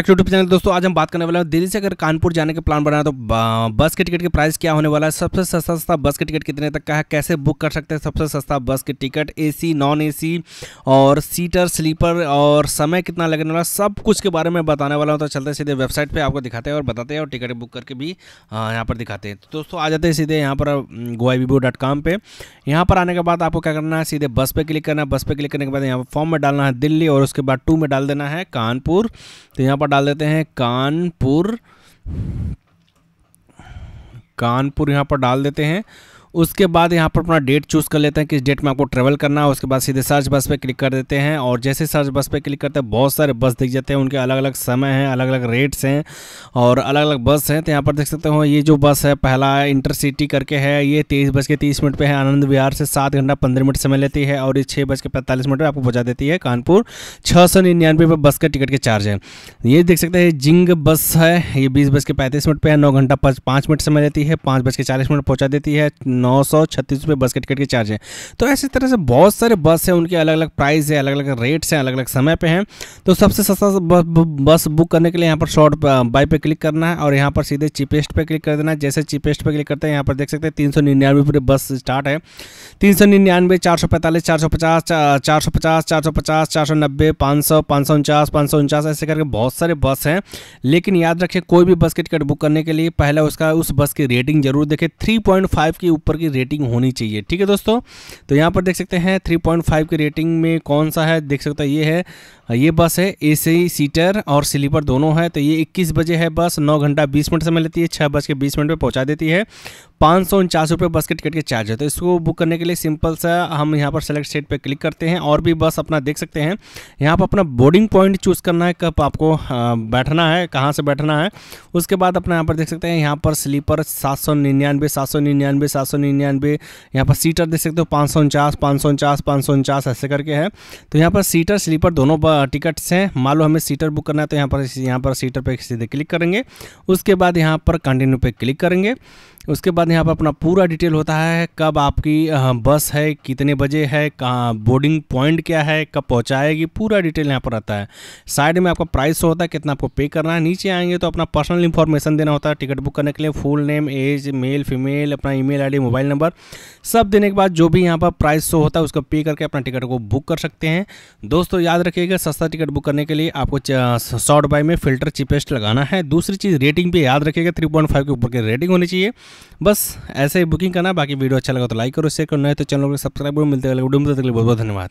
YouTube channel दोस्तों आज हम बात करने वाले हैं दिल्ली से अगर कानपुर जाने का प्लान बनाए तो बस के टिकट के प्राइस क्या होने वाला है सबसे सस्ता सस्ता बस के टिकट कितने तक का है कैसे बुक कर सकते हैं सबसे सस्ता बस के टिकट एसी नॉन एसी और सीटर स्लीपर और समय कितना लगने वाला सब कुछ के बारे में बताने वाला हूँ तो चलते सीधे वेबसाइट पर आपको दिखाते हैं और बताते हैं और टिकट बुक करके भी यहाँ पर दिखाते हैं तो दोस्तों आ जाते हैं सीधे यहाँ पर गोवा वीवो डॉट कॉम पर यहाँ पर आने के बाद आपको क्या करना है सीधे बस पर क्लिक करना है बस पर क्लिक करने के बाद यहाँ पर फॉर्म में डालना है दिल्ली और उसके बाद टू में डाल देना है कानपुर तो यहाँ पर डाल देते हैं कानपुर कानपुर यहाँ पर डाल देते हैं उसके बाद यहाँ पर अपना डेट चूज़ कर लेते हैं किस डेट में आपको ट्रैवल करना है उसके बाद सीधे सर्च बस पर क्लिक कर देते हैं और जैसे सर्च बस पर क्लिक करते हैं बहुत सारे बस दिख जाते हैं उनके अलग अलग समय हैं अलग अलग रेट्स हैं और अलग अलग बस हैं तो यहाँ पर देख सकते हो ये जो बस है पहला इंटरसिटी करके है ये तेईस बज के तीस मिनट पर है आनंद विहार से सात घंटा पंद्रह मिनट समय लेती है और ये छः बज के पैंतालीस मिनट पर आपको पहुँचा देती है कानपुर छः सौ निन्यानवे पर बस का टिकट के चार्ज है ये देख सकते हैं जिंग बस है ये बीस बज के पैंतीस मिनट पर है नौ घंटा पाँच मिनट समय लेती है पाँच बज के चालीस मिनट पहुँचा देती है नौ सौ छत्तीस रुपये बस के टिकट के चार्ज है तो ऐसी तरह से बहुत सारे बस हैं उनके अलग अलग प्राइस है अलग अलग रेट्स हैं अलग अलग समय पर हैं तो सबसे सस्ता बस बुक करने के लिए यहाँ पर शॉर्ट बाई पे क्लिक करना है और यहाँ पर सीधे चीपेस्ट पे क्लिक कर देना जैसे चीपेस्ट पे क्लिक करते हैं यहाँ पर देख सकते हैं तीन सौ निन्यानवे पूरे बस स्टार्ट है तीन सौ निन्यानवे चार सौ पैंतालीस चार सौ पचास चार सौ पचास चार सौ पचास चार सौ नब्बे पाँच सौ पाँच सौ उनचास पाँच सौ उनचास ऐसे करके बहुत सारे बस हैं लेकिन याद रखें कोई भी बस की टिकट बुक करने के लिए पहले उसका उस बस की रेटिंग जरूर देखें थ्री पॉइंट फाइव के ऊपर ऊपर की रेटिंग होनी चाहिए ठीक है दोस्तों तो यहाँ पर देख सकते हैं 3.5 की रेटिंग में कौन सा है देख सकते हैं ये है ये बस है ए सीटर और स्लीपर दोनों है तो ये इक्कीस बजे है बस नौ घंटा बीस मिनट समय लेती है छः बज के बीस मिनट पर पहुँचा देती है पाँच सौ उनचास रुपये बस के टिकट के चार्ज है तो इसको बुक करने के लिए सिंपल सा हम यहाँ पर सेलेक्ट स्टेट पर क्लिक करते हैं और भी बस अपना देख सकते हैं यहाँ पर अपना बोर्डिंग पॉइंट चूज़ करना है कब आपको बैठना है कहाँ से बैठना है उसके बाद अपना यहाँ पर देख सकते हैं यहाँ पर स्लीपर सात सौ निन्यानवे सात सौ निन्यानवे सात सौ निन्यानवे यहाँ पर सीटर देख सकते हो पाँच सौ उनचास पाँच सौ उनचास पाँच सौ उनचास ऐसे करके है तो यहाँ पर सीटर स्लीपर दोनों टिकट्स हैं मान लो हमें सीटर बुक करना है तो यहाँ पर यहाँ पर सीटर पर सीधे क्लिक करेंगे उसके बाद यहाँ पर कंटिन्यू पर क्लिक करेंगे उसके बाद यहाँ पर अपना पूरा डिटेल होता है कब आपकी बस है कितने बजे है कहाँ बोर्डिंग पॉइंट क्या है कब पहुँचाएगी पूरा डिटेल यहाँ पर आता है साइड में आपका प्राइस होता है कितना आपको पे करना है नीचे आएंगे तो अपना पर्सनल इन्फॉर्मेशन देना होता है टिकट बुक करने के लिए full name age male female अपना ईमेल आईडी मोबाइल नंबर सब देने के बाद जो भी यहाँ पर प्राइस शो होता है उसको पे करके अपना टिकट को बुक कर सकते हैं दोस्तों याद रखिएगा सस्ता टिकट बुक करने के लिए आपको शॉर्ट बाय में फिल्टर चीपेस्ट लगाना है दूसरी चीज़ रेटिंग भी याद रखिएगा थ्री पॉइंट फाइव के ऊपर की रेटिंग होनी चाहिए बस ऐसे ही बुकिंग करना बाकी वीडियो अच्छा लगा तो लाइक करो शेयर करो नए तो चैनल को सब्सक्राइब करो मिलते हैं वीडियो बहुत बहुत धन्यवाद